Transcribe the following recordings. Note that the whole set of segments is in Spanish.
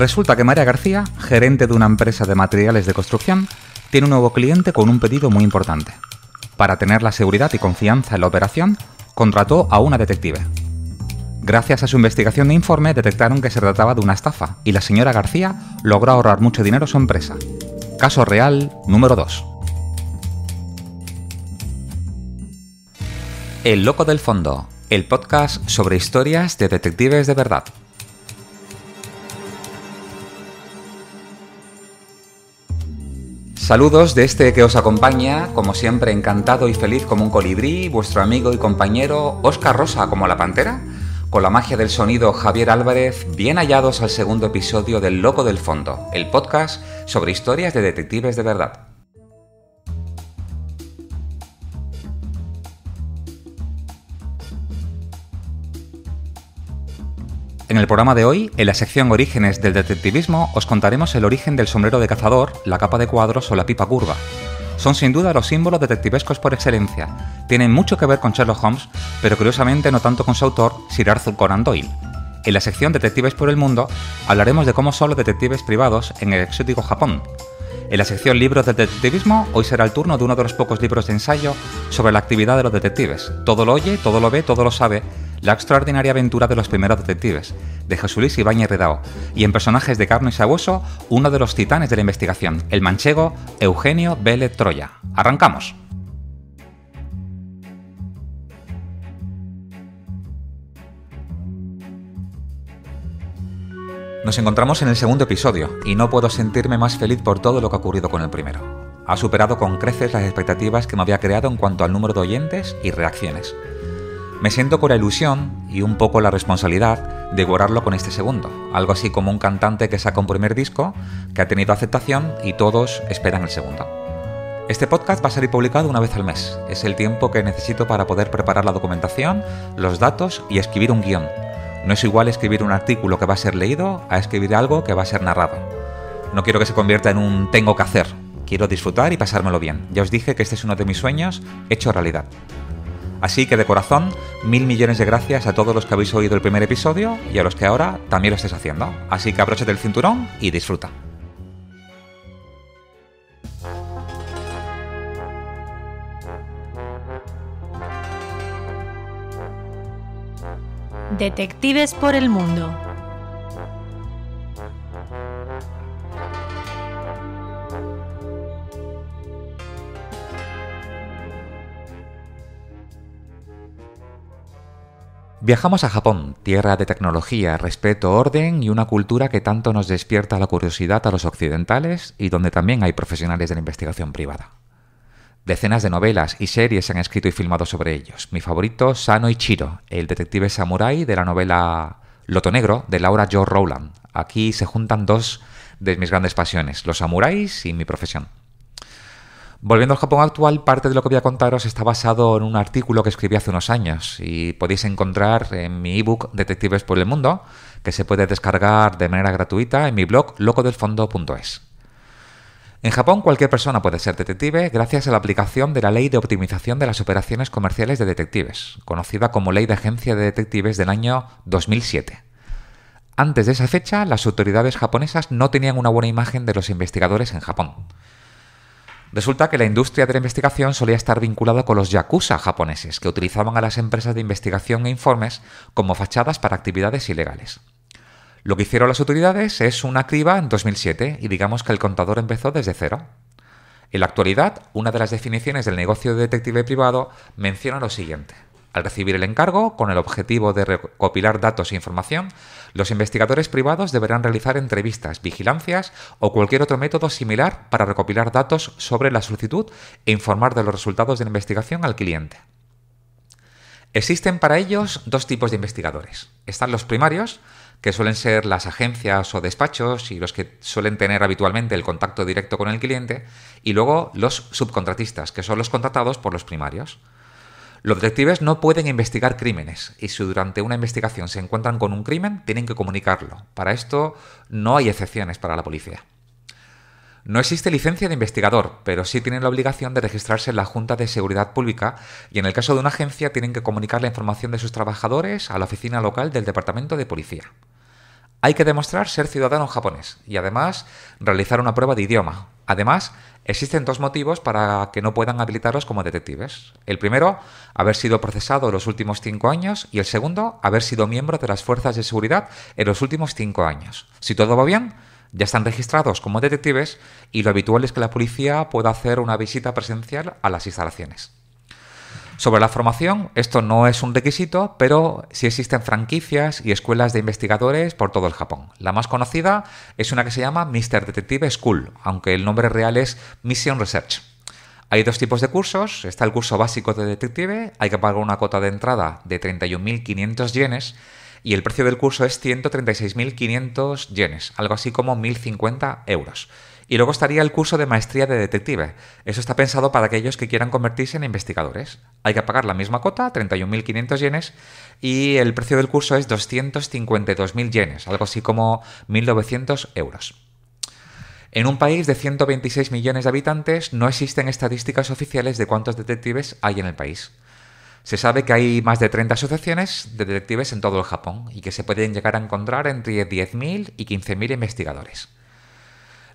Resulta que María García, gerente de una empresa de materiales de construcción, tiene un nuevo cliente con un pedido muy importante. Para tener la seguridad y confianza en la operación, contrató a una detective. Gracias a su investigación de informe detectaron que se trataba de una estafa y la señora García logró ahorrar mucho dinero a su empresa. Caso real número 2. El Loco del Fondo, el podcast sobre historias de detectives de verdad. Saludos de este que os acompaña, como siempre encantado y feliz como un colibrí, vuestro amigo y compañero Oscar Rosa como la pantera, con la magia del sonido Javier Álvarez, bien hallados al segundo episodio del Loco del Fondo, el podcast sobre historias de detectives de verdad. el programa de hoy, en la sección Orígenes del Detectivismo, os contaremos el origen del sombrero de cazador, la capa de cuadros o la pipa curva. Son sin duda los símbolos detectivescos por excelencia. Tienen mucho que ver con Sherlock Holmes, pero curiosamente no tanto con su autor, Sir Arthur Conan Doyle. En la sección Detectives por el Mundo hablaremos de cómo son los detectives privados en el exótico Japón. En la sección Libros del Detectivismo, hoy será el turno de uno de los pocos libros de ensayo sobre la actividad de los detectives. Todo lo oye, todo lo ve, todo lo sabe, la extraordinaria aventura de los primeros detectives, de Jesús Luis Ibáñez Redao, y en personajes de carne y hueso, uno de los titanes de la investigación, el manchego Eugenio Vélez Troya. ¡Arrancamos! Nos encontramos en el segundo episodio y no puedo sentirme más feliz por todo lo que ha ocurrido con el primero. Ha superado con creces las expectativas que me había creado en cuanto al número de oyentes y reacciones. Me siento con la ilusión y un poco la responsabilidad de borrarlo con este segundo, algo así como un cantante que saca un primer disco, que ha tenido aceptación y todos esperan el segundo. Este podcast va a ser publicado una vez al mes, es el tiempo que necesito para poder preparar la documentación, los datos y escribir un guión. No es igual escribir un artículo que va a ser leído a escribir algo que va a ser narrado. No quiero que se convierta en un tengo que hacer, quiero disfrutar y pasármelo bien. Ya os dije que este es uno de mis sueños hecho realidad. Así que de corazón, mil millones de gracias a todos los que habéis oído el primer episodio y a los que ahora también lo estáis haciendo. Así que abróchate el cinturón y disfruta. Detectives por el Mundo Viajamos a Japón, tierra de tecnología, respeto, orden y una cultura que tanto nos despierta la curiosidad a los occidentales y donde también hay profesionales de la investigación privada. Decenas de novelas y series se han escrito y filmado sobre ellos. Mi favorito, Sano Ichiro, el detective samurái de la novela Loto Negro de Laura Jo Rowland. Aquí se juntan dos de mis grandes pasiones, los samuráis y mi profesión. Volviendo al Japón actual, parte de lo que voy a contaros está basado en un artículo que escribí hace unos años y podéis encontrar en mi ebook Detectives por el Mundo, que se puede descargar de manera gratuita en mi blog locodelfondo.es. En Japón cualquier persona puede ser detective gracias a la aplicación de la Ley de Optimización de las Operaciones Comerciales de Detectives, conocida como Ley de Agencia de Detectives del año 2007. Antes de esa fecha, las autoridades japonesas no tenían una buena imagen de los investigadores en Japón. Resulta que la industria de la investigación solía estar vinculada con los yakuza japoneses, que utilizaban a las empresas de investigación e informes como fachadas para actividades ilegales. Lo que hicieron las autoridades es una criba en 2007 y digamos que el contador empezó desde cero. En la actualidad, una de las definiciones del negocio de detective privado menciona lo siguiente. Al recibir el encargo, con el objetivo de recopilar datos e información, los investigadores privados deberán realizar entrevistas, vigilancias o cualquier otro método similar para recopilar datos sobre la solicitud e informar de los resultados de la investigación al cliente. Existen para ellos dos tipos de investigadores. Están los primarios, que suelen ser las agencias o despachos y los que suelen tener habitualmente el contacto directo con el cliente, y luego los subcontratistas, que son los contratados por los primarios. Los detectives no pueden investigar crímenes y si durante una investigación se encuentran con un crimen, tienen que comunicarlo. Para esto no hay excepciones para la policía. No existe licencia de investigador, pero sí tienen la obligación de registrarse en la Junta de Seguridad Pública y en el caso de una agencia tienen que comunicar la información de sus trabajadores a la oficina local del Departamento de Policía. Hay que demostrar ser ciudadano japonés y además realizar una prueba de idioma, Además, existen dos motivos para que no puedan habilitarlos como detectives. El primero, haber sido procesado en los últimos cinco años y el segundo, haber sido miembro de las fuerzas de seguridad en los últimos cinco años. Si todo va bien, ya están registrados como detectives y lo habitual es que la policía pueda hacer una visita presencial a las instalaciones. Sobre la formación, esto no es un requisito, pero sí existen franquicias y escuelas de investigadores por todo el Japón. La más conocida es una que se llama Mr. Detective School, aunque el nombre real es Mission Research. Hay dos tipos de cursos. Está el curso básico de detective, hay que pagar una cuota de entrada de 31.500 yenes y el precio del curso es 136.500 yenes, algo así como 1.050 euros. Y luego estaría el curso de maestría de detective. Eso está pensado para aquellos que quieran convertirse en investigadores. Hay que pagar la misma cota, 31.500 yenes, y el precio del curso es 252.000 yenes, algo así como 1.900 euros. En un país de 126 millones de habitantes no existen estadísticas oficiales de cuántos detectives hay en el país. Se sabe que hay más de 30 asociaciones de detectives en todo el Japón y que se pueden llegar a encontrar entre 10.000 y 15.000 investigadores.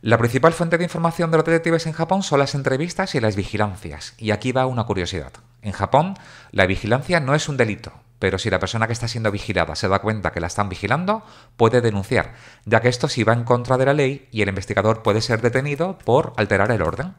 La principal fuente de información de los detectives en Japón son las entrevistas y las vigilancias. Y aquí va una curiosidad. En Japón, la vigilancia no es un delito, pero si la persona que está siendo vigilada se da cuenta que la están vigilando, puede denunciar, ya que esto sí va en contra de la ley y el investigador puede ser detenido por alterar el orden.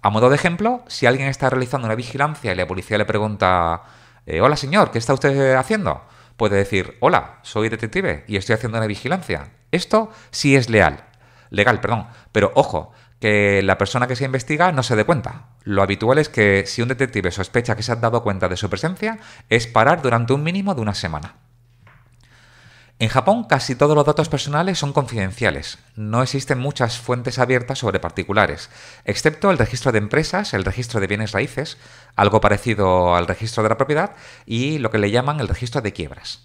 A modo de ejemplo, si alguien está realizando una vigilancia y la policía le pregunta, eh, hola señor, ¿qué está usted haciendo? Puede decir, hola, soy detective y estoy haciendo una vigilancia. Esto sí es leal, legal, perdón. Pero ojo, que la persona que se investiga no se dé cuenta. Lo habitual es que si un detective sospecha que se ha dado cuenta de su presencia, es parar durante un mínimo de una semana. En Japón casi todos los datos personales son confidenciales. No existen muchas fuentes abiertas sobre particulares, excepto el registro de empresas, el registro de bienes raíces, algo parecido al registro de la propiedad, y lo que le llaman el registro de quiebras.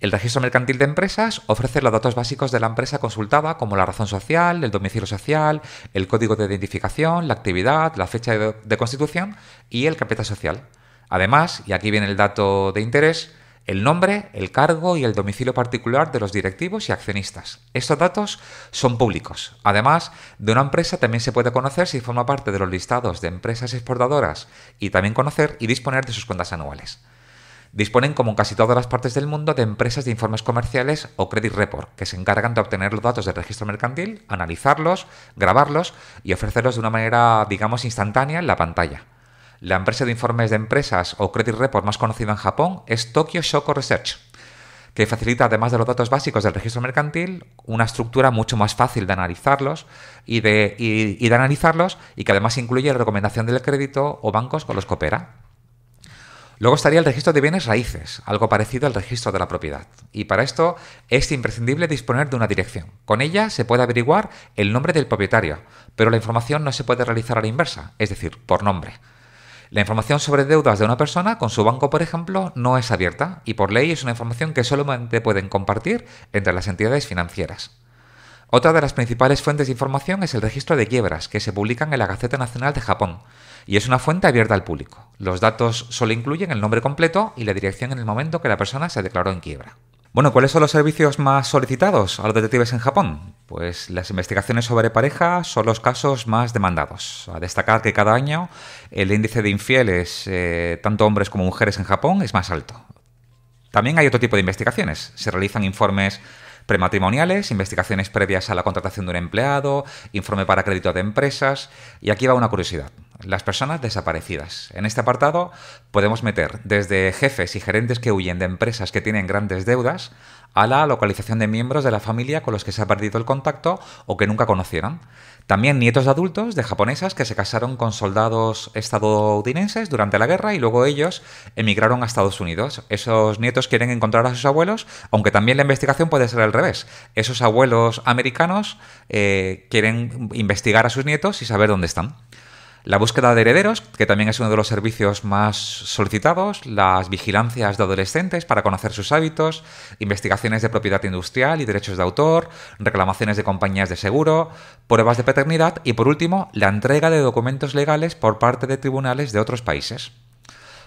El registro mercantil de empresas ofrece los datos básicos de la empresa consultada, como la razón social, el domicilio social, el código de identificación, la actividad, la fecha de, constitución y el capeta social. Además, y aquí viene el dato de interés, el nombre, el cargo y el domicilio particular de los directivos y accionistas. Estos datos son públicos. Además, de una empresa también se puede conocer si forma parte de los listados de empresas exportadoras y también conocer y disponer de sus cuentas anuales. Disponen, como en casi todas las partes del mundo, de empresas de informes comerciales o credit report, que se encargan de obtener los datos del registro mercantil, analizarlos, grabarlos y ofrecerlos de una manera, digamos, instantánea en la pantalla. La empresa de informes de empresas o credit report más conocida en Japón es Tokyo Shoko Research, que facilita, además de los datos básicos del registro mercantil, una estructura mucho más fácil de analizarlos y de, de analizarlos y que además incluye la recomendación del crédito o bancos con los que opera. Luego estaría el registro de bienes raíces, algo parecido al registro de la propiedad. Y para esto es imprescindible disponer de una dirección. Con ella se puede averiguar el nombre del propietario, pero la información no se puede realizar a la inversa, es decir, por nombre. La información sobre deudas de una persona con su banco, por ejemplo, no es abierta y por ley es una información que solamente pueden compartir entre las entidades financieras. Otra de las principales fuentes de información es el registro de quiebras, que se publican en la Gaceta Nacional de Japón y es una fuente abierta al público. Los datos solo incluyen el nombre completo y la dirección en el momento que la persona se declaró en quiebra. Bueno, ¿cuáles son los servicios más solicitados a los detectives en Japón? Pues las investigaciones sobre pareja son los casos más demandados. A destacar que cada año el índice de infieles, eh, tanto hombres como mujeres en Japón, es más alto. También hay otro tipo de investigaciones. Se realizan informes prematrimoniales, investigaciones previas a la contratación de un empleado, informe para crédito de empresas. Y aquí va una curiosidad las personas desaparecidas. En este apartado podemos meter desde jefes y gerentes que huyen de empresas que tienen grandes deudas a la localización de miembros de la familia con los que se ha perdido el contacto o que nunca conocieron. También nietos de adultos de japonesas que se casaron con soldados estadounidenses durante la guerra y luego ellos emigraron a Estados Unidos. Esos nietos quieren encontrar a sus abuelos, aunque también la investigación puede ser al revés. Esos abuelos americanos eh, quieren investigar a sus nietos y saber dónde están. La búsqueda de herederos, que también es uno de los servicios más solicitados, las vigilancias de adolescentes para conocer sus hábitos, investigaciones de propiedad industrial y derechos de autor, reclamaciones de compañías de seguro, pruebas de paternidad y, por último, la entrega de documentos legales por parte de tribunales de otros países.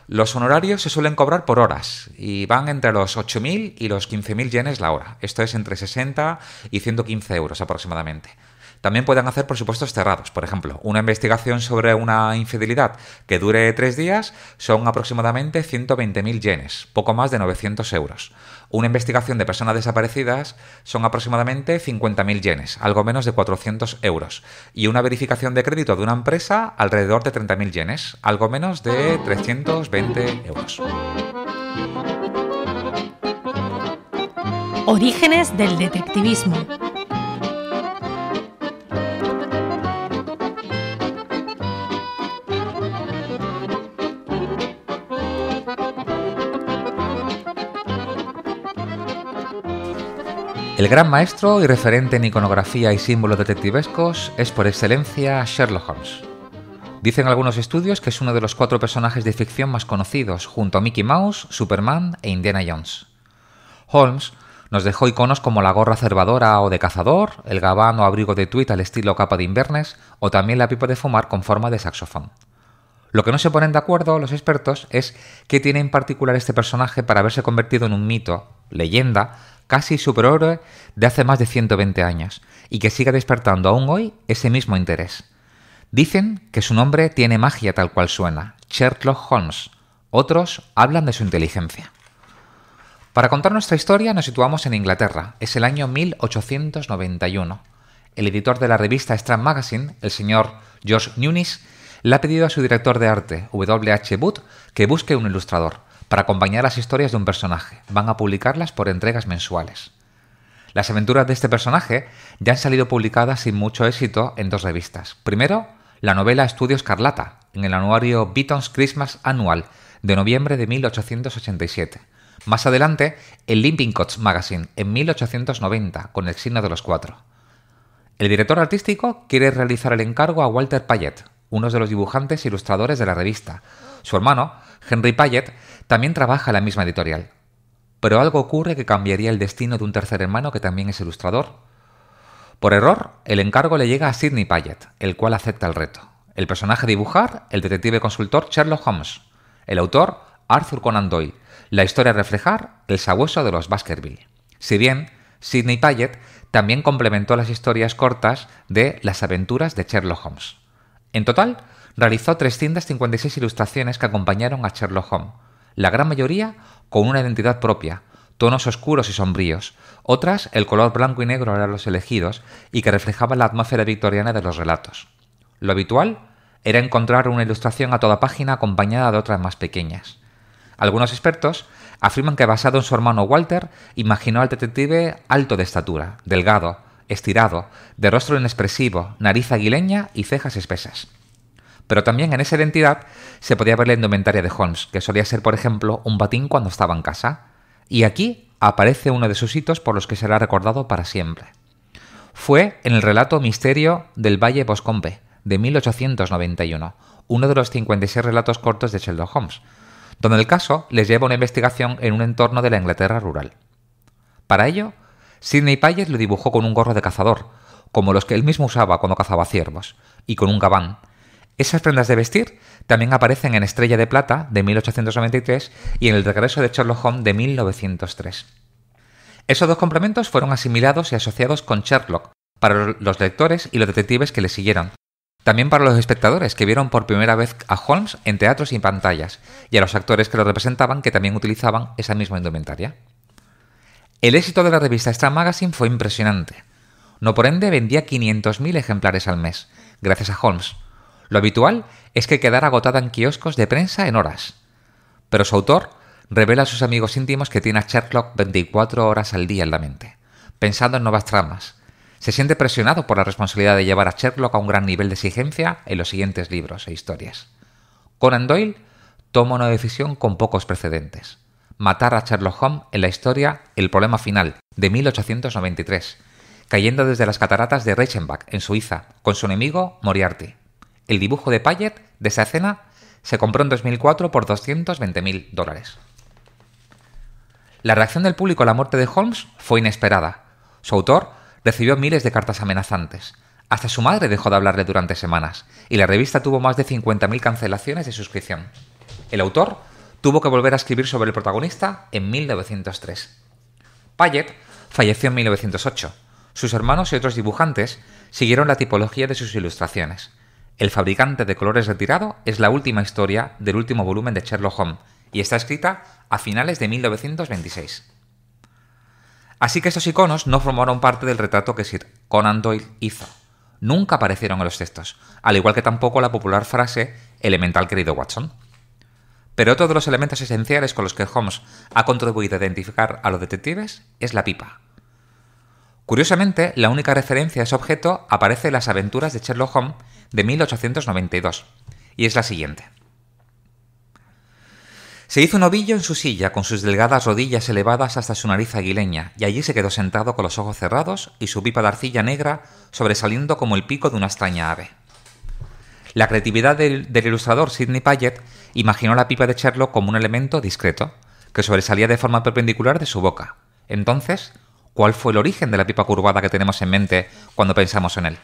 Los honorarios se suelen cobrar por horas y van entre los 8.000 y los 15.000 yenes la hora. Esto es entre 60 y 115 euros aproximadamente. También pueden hacer presupuestos cerrados. Por ejemplo, una investigación sobre una infidelidad que dure tres días son aproximadamente 120.000 yenes, poco más de 900 euros. Una investigación de personas desaparecidas son aproximadamente 50.000 yenes, algo menos de 400 euros. Y una verificación de crédito de una empresa alrededor de 30.000 yenes, algo menos de 320 euros. Orígenes del detectivismo. El gran maestro y referente en iconografía y símbolos detectivescos es por excelencia Sherlock Holmes. Dicen algunos estudios que es uno de los cuatro personajes de ficción más conocidos, junto a Mickey Mouse, Superman e Indiana Jones. Holmes nos dejó iconos como la gorra cervadora o de cazador, el gabán o abrigo de tuit al estilo capa de invernes o también la pipa de fumar con forma de saxofón. Lo que no se ponen de acuerdo los expertos es qué tiene en particular este personaje para haberse convertido en un mito, leyenda casi superhéroe de hace más de 120 años y que sigue despertando aún hoy ese mismo interés. Dicen que su nombre tiene magia tal cual suena, Sherlock Holmes. Otros hablan de su inteligencia. Para contar nuestra historia nos situamos en Inglaterra, es el año 1891. El editor de la revista Strand Magazine, el señor George Nunes, le ha pedido a su director de arte, W.H. Wood, que busque un ilustrador para acompañar las historias de un personaje. Van a publicarlas por entregas mensuales. Las aventuras de este personaje ya han salido publicadas sin mucho éxito en dos revistas. Primero, la novela Estudio Escarlata, en el anuario Beaton's Christmas Annual, de noviembre de 1887. Más adelante, el Limpincott's Magazine, en 1890, con el signo de los cuatro. El director artístico quiere realizar el encargo a Walter Payet, uno de los dibujantes e ilustradores de la revista. Su hermano, Henry Payet, también trabaja la misma editorial. Pero algo ocurre que cambiaría el destino de un tercer hermano que también es ilustrador. Por error, el encargo le llega a Sidney Paget, el cual acepta el reto. El personaje a dibujar, el detective consultor Sherlock Holmes. El autor, Arthur Conan Doyle. La historia a reflejar, el sabueso de los Baskerville. Si bien, Sidney Payet también complementó las historias cortas de Las aventuras de Sherlock Holmes. En total, realizó 356 ilustraciones que acompañaron a Sherlock Holmes, la gran mayoría con una identidad propia, tonos oscuros y sombríos, otras el color blanco y negro eran los elegidos y que reflejaban la atmósfera victoriana de los relatos. Lo habitual era encontrar una ilustración a toda página acompañada de otras más pequeñas. Algunos expertos afirman que basado en su hermano Walter, imaginó al detective alto de estatura, delgado, estirado, de rostro inexpresivo, nariz aguileña y cejas espesas. Pero también en esa identidad se podía ver la indumentaria de Holmes, que solía ser, por ejemplo, un batín cuando estaba en casa. Y aquí aparece uno de sus hitos por los que será recordado para siempre. Fue en el relato Misterio del Valle Boscombe, de 1891, uno de los 56 relatos cortos de Sherlock Holmes, donde el caso les lleva a una investigación en un entorno de la Inglaterra rural. Para ello, Sidney Payet lo dibujó con un gorro de cazador, como los que él mismo usaba cuando cazaba ciervos, y con un gabán, esas prendas de vestir también aparecen en Estrella de Plata de 1893 y en El regreso de Sherlock Holmes de 1903. Esos dos complementos fueron asimilados y asociados con Sherlock para los lectores y los detectives que le siguieron. También para los espectadores que vieron por primera vez a Holmes en teatros y pantallas, y a los actores que lo representaban que también utilizaban esa misma indumentaria. El éxito de la revista Star Magazine fue impresionante. No por ende vendía 500.000 ejemplares al mes, gracias a Holmes, lo habitual es que quedara agotada en kioscos de prensa en horas. Pero su autor revela a sus amigos íntimos que tiene a Sherlock 24 horas al día en la mente, pensando en nuevas tramas. Se siente presionado por la responsabilidad de llevar a Sherlock a un gran nivel de exigencia en los siguientes libros e historias. Conan Doyle toma una decisión con pocos precedentes. Matar a Sherlock Holmes en la historia El problema final, de 1893, cayendo desde las cataratas de Reichenbach, en Suiza, con su enemigo Moriarty. El dibujo de Payet de esa escena se compró en 2004 por 220.000 dólares. La reacción del público a la muerte de Holmes fue inesperada. Su autor recibió miles de cartas amenazantes. Hasta su madre dejó de hablarle durante semanas, y la revista tuvo más de 50.000 cancelaciones de suscripción. El autor tuvo que volver a escribir sobre el protagonista en 1903. Payet falleció en 1908. Sus hermanos y otros dibujantes siguieron la tipología de sus ilustraciones. El fabricante de colores retirado es la última historia del último volumen de Sherlock Holmes y está escrita a finales de 1926. Así que estos iconos no formaron parte del retrato que Sir Conan Doyle hizo. Nunca aparecieron en los textos, al igual que tampoco la popular frase elemental querido Watson. Pero otro de los elementos esenciales con los que Holmes ha contribuido a identificar a los detectives es la pipa. Curiosamente, la única referencia a ese objeto aparece en las aventuras de Sherlock Holmes de 1892, y es la siguiente. Se hizo un ovillo en su silla, con sus delgadas rodillas elevadas hasta su nariz aguileña, y allí se quedó sentado con los ojos cerrados y su pipa de arcilla negra sobresaliendo como el pico de una extraña ave. La creatividad del, ilustrador Sidney Paget imaginó la pipa de Sherlock como un elemento discreto, que sobresalía de forma perpendicular de su boca. Entonces, ¿cuál fue el origen de la pipa curvada que tenemos en mente cuando pensamos en él?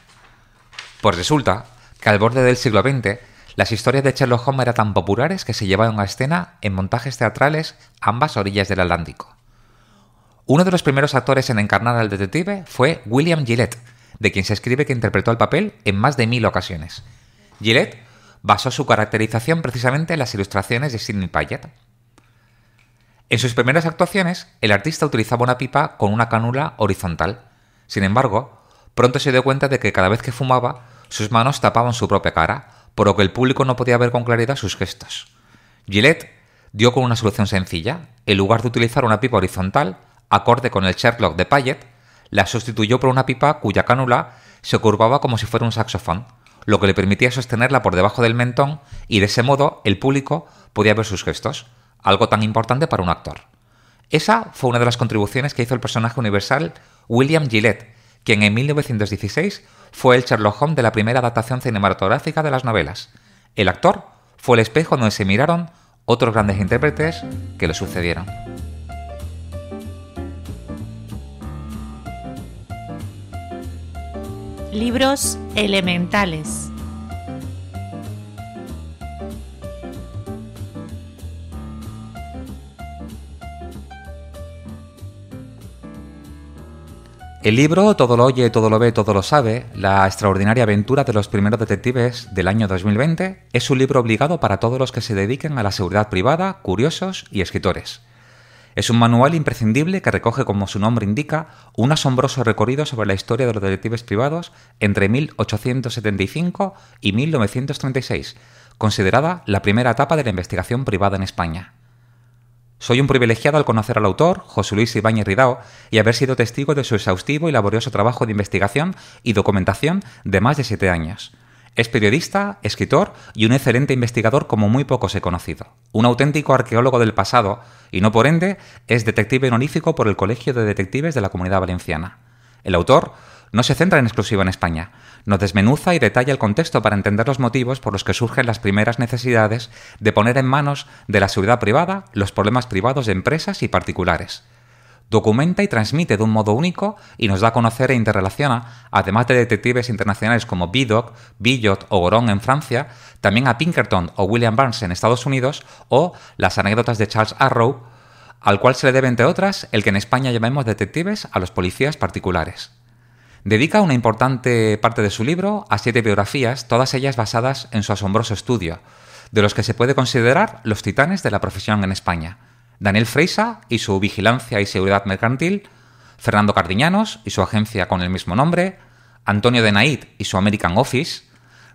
Pues resulta que al borde del siglo XX las historias de Sherlock Holmes eran tan populares que se llevaron a escena en montajes teatrales ambas orillas del Atlántico. Uno de los primeros actores en encarnar al detective fue William Gillette, de quien se escribe que interpretó el papel en más de mil ocasiones. Gillette basó su caracterización precisamente en las ilustraciones de Sidney Paget. En sus primeras actuaciones, el artista utilizaba una pipa con una cánula horizontal. Sin embargo, pronto se dio cuenta de que cada vez que fumaba, sus manos tapaban su propia cara, por lo que el público no podía ver con claridad sus gestos. Gillette dio con una solución sencilla. En lugar de utilizar una pipa horizontal, acorde con el Sherlock de Payet, la sustituyó por una pipa cuya cánula se curvaba como si fuera un saxofón, lo que le permitía sostenerla por debajo del mentón y de ese modo el público podía ver sus gestos, algo tan importante para un actor. Esa fue una de las contribuciones que hizo el personaje universal William Gillette, quien en 1916 fue el Sherlock Holmes de la primera adaptación cinematográfica de las novelas. El actor fue el espejo donde se miraron otros grandes intérpretes que le sucedieron. Libros elementales. El libro Todo lo oye, todo lo ve, todo lo sabe, la extraordinaria aventura de los primeros detectives del año 2020, es un libro obligado para todos los que se dediquen a la seguridad privada, curiosos y escritores. Es un manual imprescindible que recoge, como su nombre indica, un asombroso recorrido sobre la historia de los detectives privados entre 1875 y 1936, considerada la primera etapa de la investigación privada en España. Soy un privilegiado al conocer al autor, José Luis Ibáñez Ridao, y haber sido testigo de su exhaustivo y laborioso trabajo de investigación y documentación de más de siete años. Es periodista, escritor y un excelente investigador como muy pocos he conocido. Un auténtico arqueólogo del pasado y no por ende es detective honorífico por el Colegio de Detectives de la Comunidad Valenciana. El autor no se centra en exclusiva en España, nos desmenuza y detalla el contexto para entender los motivos por los que surgen las primeras necesidades de poner en manos de la seguridad privada los problemas privados de empresas y particulares. Documenta y transmite de un modo único y nos da a conocer e interrelaciona, además de detectives internacionales como Bidoc, Billot o Goron en Francia, también a Pinkerton o William Barnes en Estados Unidos o las anécdotas de Charles Arrow, al cual se le debe, entre otras, el que en España llamemos detectives a los policías particulares. Dedica una importante parte de su libro a siete biografías, todas ellas basadas en su asombroso estudio, de los que se puede considerar los titanes de la profesión en España. Daniel Freisa y su Vigilancia y Seguridad Mercantil, Fernando Cardiñanos y su agencia con el mismo nombre, Antonio de Naid y su American Office,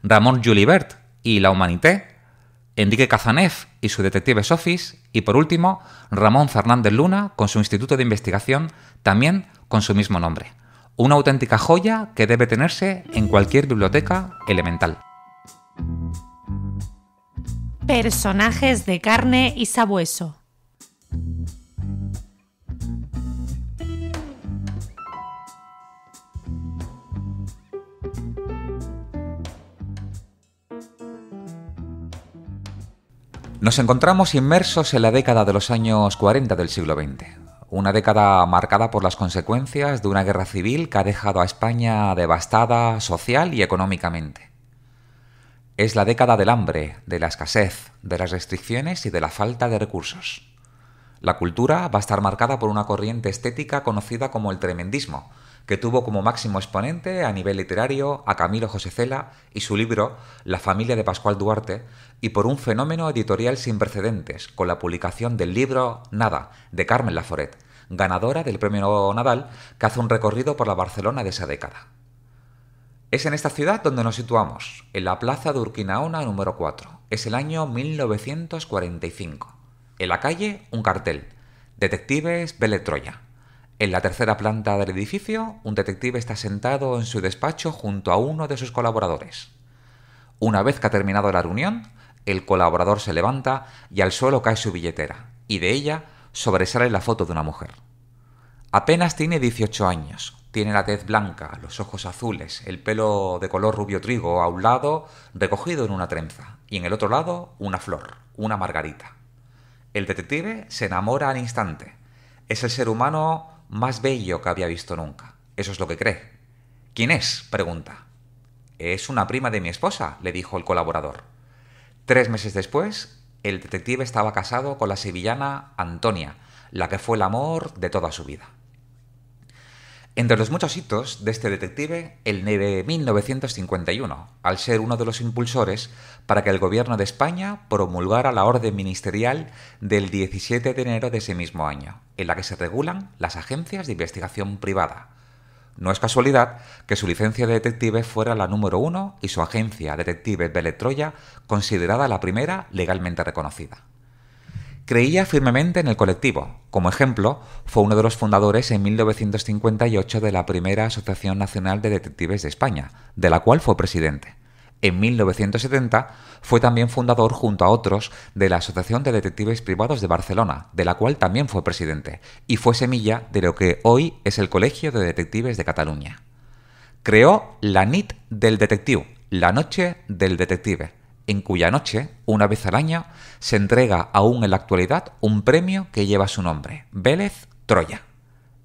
Ramón Julibert y La Humanité, Enrique Cazanef y su Detectives Office, y por último, Ramón Fernández Luna con su Instituto de Investigación, también con su mismo nombre una auténtica joya que debe tenerse en cualquier biblioteca elemental. Personajes de carne y sabueso. Nos encontramos inmersos en la década de los años 40 del siglo XX una década marcada por las consecuencias de una guerra civil que ha dejado a España devastada social y económicamente. Es la década del hambre, de la escasez, de las restricciones y de la falta de recursos. La cultura va a estar marcada por una corriente estética conocida como el tremendismo, que tuvo como máximo exponente a nivel literario a Camilo José Cela y su libro La familia de Pascual Duarte, y por un fenómeno editorial sin precedentes, con la publicación del libro Nada, de Carmen Laforet, ganadora del premio Nadal, que hace un recorrido por la Barcelona de esa década. Es en esta ciudad donde nos situamos, en la plaza de Urquinaona número 4. Es el año 1945. En la calle, un cartel. Detectives Vélez Troya. En la tercera planta del edificio, un detective está sentado en su despacho junto a uno de sus colaboradores. Una vez que ha terminado la reunión, el colaborador se levanta y al suelo cae su billetera, y de ella sobresale la foto de una mujer. Apenas tiene 18 años, tiene la tez blanca, los ojos azules, el pelo de color rubio trigo a un lado recogido en una trenza, y en el otro lado una flor, una margarita. El detective se enamora al instante. Es el ser humano más bello que había visto nunca. Eso es lo que cree. ¿Quién es? pregunta. Es una prima de mi esposa, le dijo el colaborador. Tres meses después, el detective estaba casado con la sevillana Antonia, la que fue el amor de toda su vida. Entre los muchos hitos de este detective, el de 1951, al ser uno de los impulsores para que el gobierno de España promulgara la orden ministerial del 17 de enero de ese mismo año, en la que se regulan las agencias de investigación privada. No es casualidad que su licencia de detective fuera la número uno y su agencia Detectives Beletroya considerada la primera legalmente reconocida. Creía firmemente en el colectivo. Como ejemplo, fue uno de los fundadores en 1958 de la primera Asociación Nacional de Detectives de España, de la cual fue presidente. En 1970 fue también fundador junto a otros de la Asociación de Detectives Privados de Barcelona, de la cual también fue presidente, y fue semilla de lo que hoy es el Colegio de Detectives de Cataluña. Creó la NIT del Detective, la Noche del Detective, en cuya noche, una vez al año, se entrega aún en la actualidad un premio que lleva su nombre, Vélez Troya.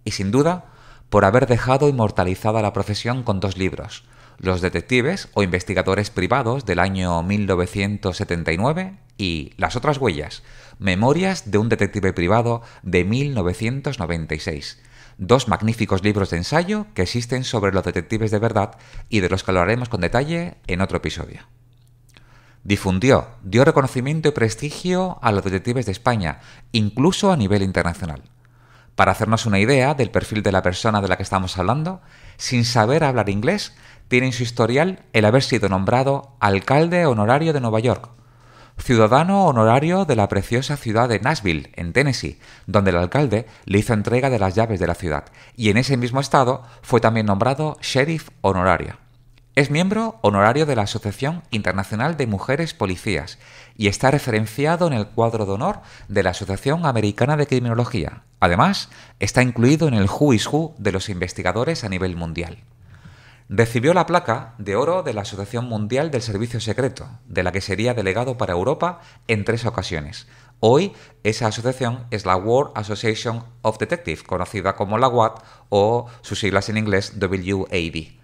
Y sin duda, por haber dejado inmortalizada la profesión con dos libros, Los Detectives o Investigadores Privados del año 1979 y Las otras huellas, Memorias de un Detective Privado de 1996 dos magníficos libros de ensayo que existen sobre los detectives de verdad y de los que hablaremos con detalle en otro episodio. Difundió, dio reconocimiento y prestigio a los detectives de España, incluso a nivel internacional. Para hacernos una idea del perfil de la persona de la que estamos hablando, sin saber hablar inglés, tiene en su historial el haber sido nombrado alcalde honorario de Nueva York, ciudadano honorario de la preciosa ciudad de Nashville, en Tennessee, donde el alcalde le hizo entrega de las llaves de la ciudad, y en ese mismo estado fue también nombrado sheriff honorario. Es miembro honorario de la Asociación Internacional de Mujeres Policías y está referenciado en el cuadro de honor de la Asociación Americana de Criminología. Además, está incluido en el Who is Who de los investigadores a nivel mundial. Recibió la placa de oro de la Asociación Mundial del Servicio Secreto, de la que sería delegado para Europa en tres ocasiones. Hoy esa asociación es la World Association of Detectives, conocida como la WAD o sus siglas en inglés WAD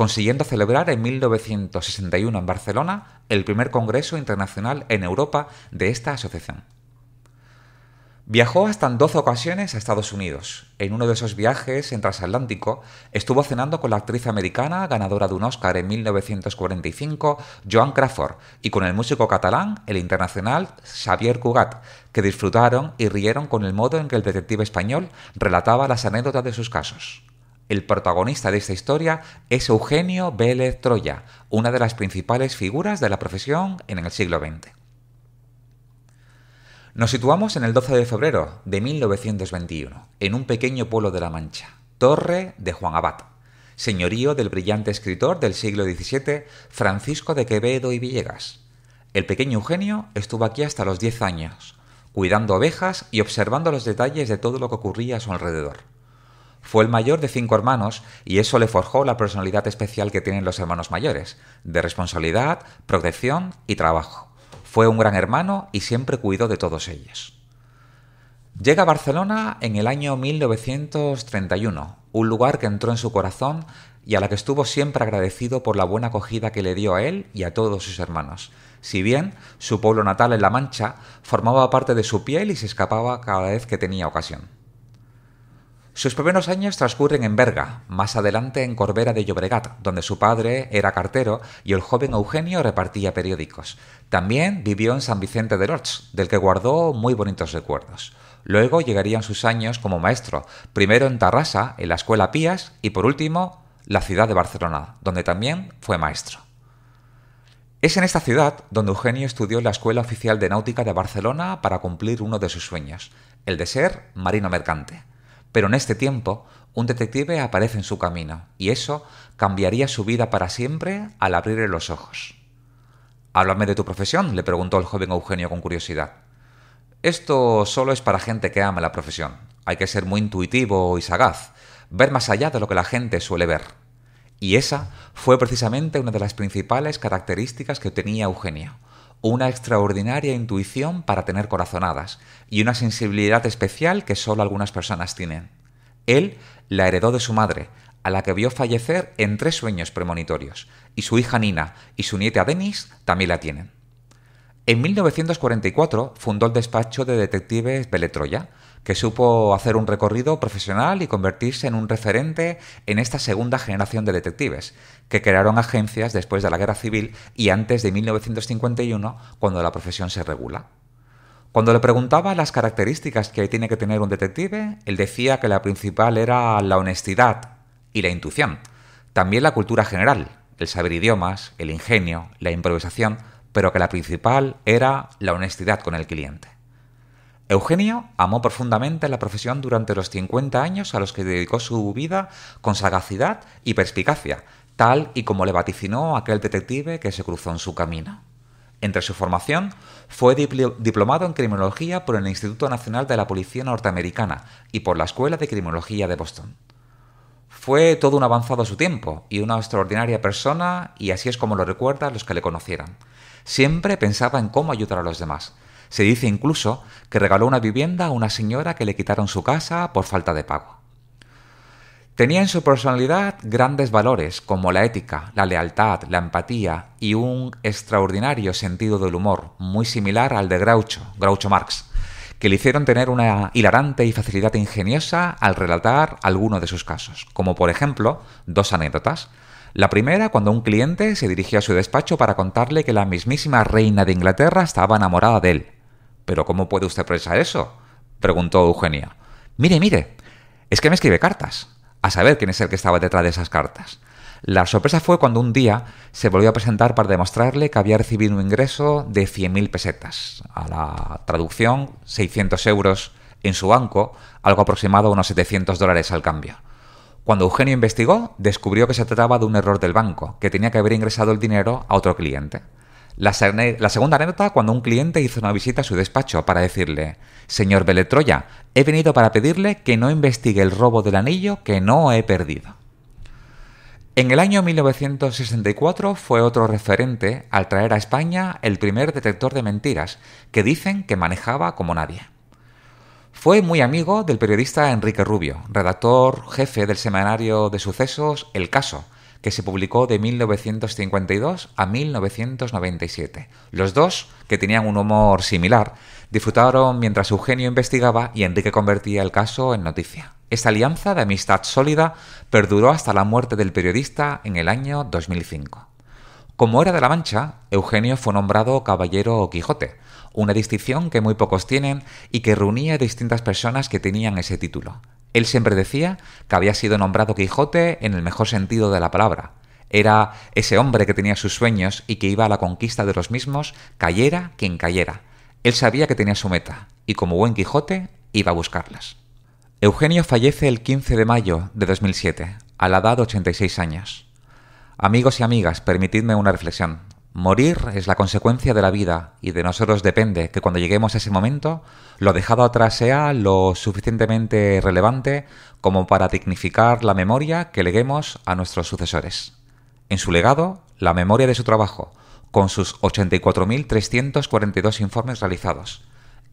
consiguiendo celebrar en 1961 en Barcelona el primer Congreso Internacional en Europa de esta asociación. Viajó hasta en 12 ocasiones a Estados Unidos. En uno de esos viajes en transatlántico estuvo cenando con la actriz americana ganadora de un Oscar en 1945, Joan Crawford, y con el músico catalán, el internacional Xavier Cugat, que disfrutaron y rieron con el modo en que el detective español relataba las anécdotas de sus casos. El protagonista de esta historia es Eugenio Vélez Troya, una de las principales figuras de la profesión en el siglo XX. Nos situamos en el 12 de febrero de 1921, en un pequeño pueblo de La Mancha, Torre de Juan Abad, señorío del brillante escritor del siglo XVII, Francisco de Quevedo y Villegas. El pequeño Eugenio estuvo aquí hasta los 10 años, cuidando ovejas y observando los detalles de todo lo que ocurría a su alrededor. Fue el mayor de cinco hermanos y eso le forjó la personalidad especial que tienen los hermanos mayores, de responsabilidad, protección y trabajo. Fue un gran hermano y siempre cuidó de todos ellos. Llega a Barcelona en el año 1931, un lugar que entró en su corazón y a la que estuvo siempre agradecido por la buena acogida que le dio a él y a todos sus hermanos, si bien su pueblo natal en La Mancha formaba parte de su piel y se escapaba cada vez que tenía ocasión. Sus primeros años transcurren en Berga, más adelante en Corbera de Llobregat, donde su padre era cartero y el joven Eugenio repartía periódicos. También vivió en San Vicente de Lorch, del que guardó muy bonitos recuerdos. Luego llegarían sus años como maestro, primero en Tarrasa, en la Escuela Pías, y por último, la ciudad de Barcelona, donde también fue maestro. Es en esta ciudad donde Eugenio estudió en la Escuela Oficial de Náutica de Barcelona para cumplir uno de sus sueños, el de ser marino mercante. Pero en este tiempo, un detective aparece en su camino, y eso cambiaría su vida para siempre al abrirle los ojos. Háblame de tu profesión, le preguntó el joven Eugenio con curiosidad. Esto solo es para gente que ama la profesión. Hay que ser muy intuitivo y sagaz, ver más allá de lo que la gente suele ver. Y esa fue precisamente una de las principales características que tenía Eugenio una extraordinaria intuición para tener corazonadas y una sensibilidad especial que solo algunas personas tienen. Él la heredó de su madre, a la que vio fallecer en tres sueños premonitorios, y su hija Nina y su nieta Denis también la tienen. En 1944 fundó el despacho de detectives Beletroya, que supo hacer un recorrido profesional y convertirse en un referente en esta segunda generación de detectives, que crearon agencias después de la Guerra Civil y antes de 1951, cuando la profesión se regula. Cuando le preguntaba las características que tiene que tener un detective, él decía que la principal era la honestidad y la intuición, también la cultura general, el saber idiomas, el ingenio, la improvisación, pero que la principal era la honestidad con el cliente. Eugenio amó profundamente la profesión durante los 50 años a los que dedicó su vida con sagacidad y perspicacia, tal y como le vaticinó aquel detective que se cruzó en su camino. Entre su formación, fue diplomado en criminología por el Instituto Nacional de la Policía Norteamericana y por la Escuela de Criminología de Boston. Fue todo un avanzado a su tiempo y una extraordinaria persona, y así es como lo recuerdan los que le conocieron. Siempre pensaba en cómo ayudar a los demás, se dice incluso que regaló una vivienda a una señora que le quitaron su casa por falta de pago. Tenía en su personalidad grandes valores como la ética, la lealtad, la empatía y un extraordinario sentido del humor, muy similar al de Groucho, Groucho Marx, que le hicieron tener una hilarante y facilidad ingeniosa al relatar algunos de sus casos, como por ejemplo dos anécdotas. La primera cuando un cliente se dirigió a su despacho para contarle que la mismísima reina de Inglaterra estaba enamorada de él, ¿Pero cómo puede usted procesar eso? preguntó Eugenia. Mire, mire, es que me escribe cartas. A saber quién es el que estaba detrás de esas cartas. La sorpresa fue cuando un día se volvió a presentar para demostrarle que había recibido un ingreso de 100.000 pesetas, a la traducción 600 euros en su banco, algo aproximado a unos 700 dólares al cambio. Cuando Eugenio investigó, descubrió que se trataba de un error del banco, que tenía que haber ingresado el dinero a otro cliente. La, segunda anécdota cuando un cliente hizo una visita a su despacho para decirle, Señor Beletroya, he venido para pedirle que no investigue el robo del anillo que no he perdido. En el año 1964 fue otro referente al traer a España el primer detector de mentiras, que dicen que manejaba como nadie. Fue muy amigo del periodista Enrique Rubio, redactor jefe del semanario de sucesos El Caso, que se publicó de 1952 a 1997. Los dos, que tenían un humor similar, disfrutaron mientras Eugenio investigaba y Enrique convertía el caso en noticia. Esta alianza de amistad sólida perduró hasta la muerte del periodista en el año 2005. Como era de la Mancha, Eugenio fue nombrado caballero Quijote, una distinción que muy pocos tienen y que reunía distintas personas que tenían ese título. Él siempre decía que había sido nombrado Quijote en el mejor sentido de la palabra. Era ese hombre que tenía sus sueños y que iba a la conquista de los mismos, cayera quien cayera. Él sabía que tenía su meta, y como buen Quijote, iba a buscarlas. Eugenio fallece el 15 de mayo de 2007, a la edad de 86 años. Amigos y amigas, permitidme una reflexión. Morir es la consecuencia de la vida y de nosotros depende que cuando lleguemos a ese momento lo dejado atrás sea lo suficientemente relevante como para dignificar la memoria que leguemos a nuestros sucesores. En su legado, la memoria de su trabajo, con sus 84.342 informes realizados.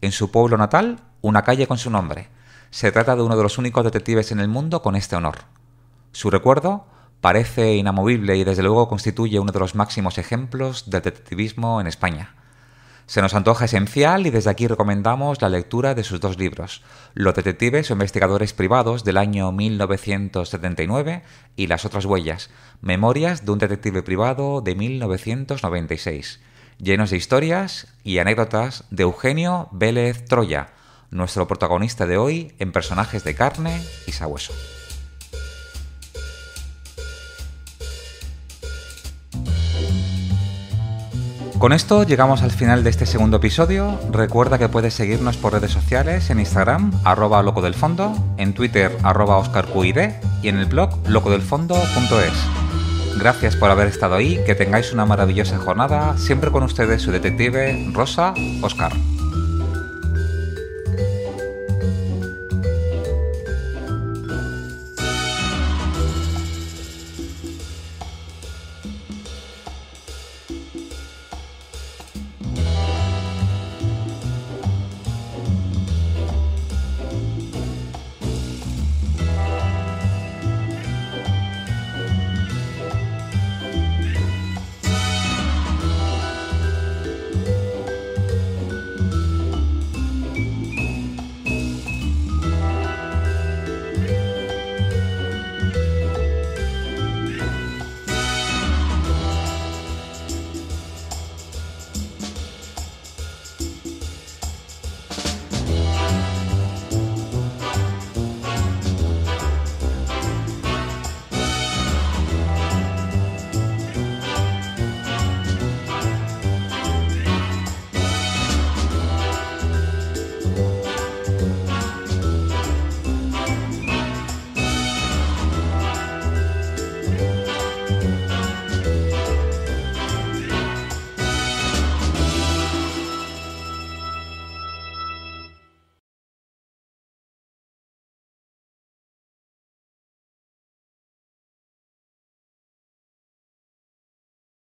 En su pueblo natal, una calle con su nombre. Se trata de uno de los únicos detectives en el mundo con este honor. Su recuerdo parece inamovible y desde luego constituye uno de los máximos ejemplos del detectivismo en España. Se nos antoja esencial y desde aquí recomendamos la lectura de sus dos libros, Los detectives o investigadores privados del año 1979 y Las otras huellas, Memorias de un detective privado de 1996, llenos de historias y anécdotas de Eugenio Vélez Troya, nuestro protagonista de hoy en Personajes de carne y sabueso. Con esto llegamos al final de este segundo episodio. Recuerda que puedes seguirnos por redes sociales en Instagram, arroba loco del fondo, en Twitter, arroba y en el blog locodelfondo.es. Gracias por haber estado ahí, que tengáis una maravillosa jornada, siempre con ustedes su detective, Rosa Oscar.